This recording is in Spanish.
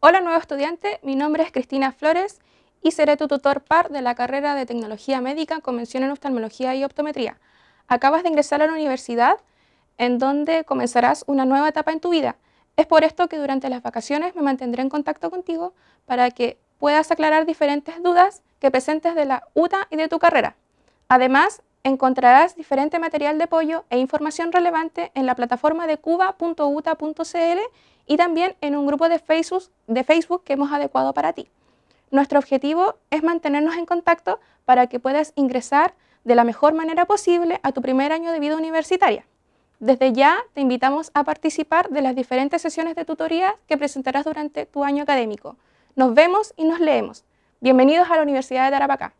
Hola nuevo estudiante, mi nombre es Cristina Flores y seré tu tutor par de la carrera de Tecnología Médica con mención en oftalmología y optometría. Acabas de ingresar a la universidad en donde comenzarás una nueva etapa en tu vida. Es por esto que durante las vacaciones me mantendré en contacto contigo para que puedas aclarar diferentes dudas que presentes de la UTA y de tu carrera. Además, encontrarás diferente material de apoyo e información relevante en la plataforma de cuba.uta.cl y también en un grupo de Facebook, que hemos adecuado para ti. Nuestro objetivo es mantenernos en contacto para que puedas ingresar de la mejor manera posible a tu primer año de vida universitaria. Desde ya te invitamos a participar de las diferentes sesiones de tutoría que presentarás durante tu año académico. Nos vemos y nos leemos. Bienvenidos a la Universidad de Tarapacá.